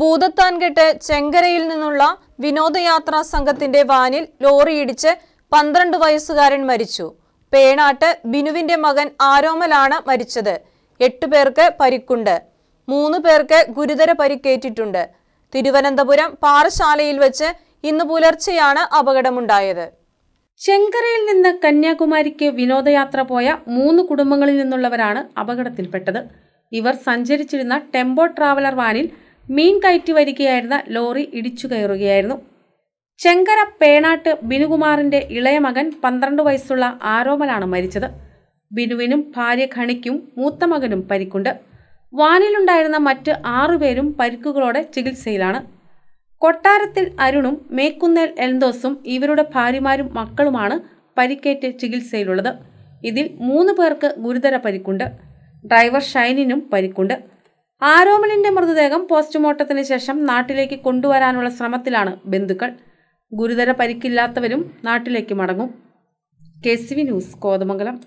ഭൂതത്താൻകെട്ട് ചെങ്കരയിൽ നിന്നുള്ള വിനോദയാത്രാ സംഘത്തിന്റെ വാനിൽ ലോറിയിടിച്ച് പന്ത്രണ്ട് വയസ്സുകാരൻ മരിച്ചു പേണാട്ട് ബിനുവിന്റെ മകൻ ആരോമലാണ് മരിച്ചത് എട്ട് പേർക്ക് പരിക്കുണ്ട് മൂന്ന് പേർക്ക് ഗുരുതര പരിക്കേറ്റിട്ടുണ്ട് തിരുവനന്തപുരം പാറശാലയിൽ വെച്ച് ഇന്ന് പുലർച്ചെയാണ് അപകടമുണ്ടായത് ചെങ്കരയിൽ നിന്ന് കന്യാകുമാരിക്ക് വിനോദയാത്ര പോയ മൂന്ന് കുടുംബങ്ങളിൽ നിന്നുള്ളവരാണ് അപകടത്തിൽപ്പെട്ടത് ഇവർ സഞ്ചരിച്ചിരുന്ന ടെമ്പോ ട്രാവലർ വാനിൽ മീൻ കയറ്റി വരികയായിരുന്ന ലോറി ഇടിച്ചു കയറുകയായിരുന്നു ചെങ്കര പേണാട്ട് ബിനുകുമാറിന്റെ ഇളയ മകൻ പന്ത്രണ്ട് വയസ്സുള്ള ആരോമലാണ് മരിച്ചത് ബിനുവിനും ഭാര്യ ഖണിക്കും മൂത്ത മകനും പരിക്കുണ്ട് വാനിലുണ്ടായിരുന്ന മറ്റ് ആറുപേരും പരിക്കുകളോടെ ചികിത്സയിലാണ് കൊട്ടാരത്തിൽ അരുണും മേക്കുന്നേൽ എൽദോസും ഇവരുടെ ഭാര്യമാരും മക്കളുമാണ് പരിക്കേറ്റ് ചികിത്സയിലുള്ളത് ഇതിൽ മൂന്ന് പേർക്ക് ഗുരുതര പരിക്കുണ്ട് ഡ്രൈവർ ഷൈനിനും പരിക്കുണ്ട് ആരോമലിന്റെ മൃതദേഹം പോസ്റ്റ്മോർട്ടത്തിന് ശേഷം നാട്ടിലേക്ക് കൊണ്ടുവരാനുള്ള ശ്രമത്തിലാണ് ബന്ധുക്കൾ ഗുരുതര പരിക്കില്ലാത്തവരും നാട്ടിലേക്ക് മടങ്ങും കെ ന്യൂസ് കോതമംഗലം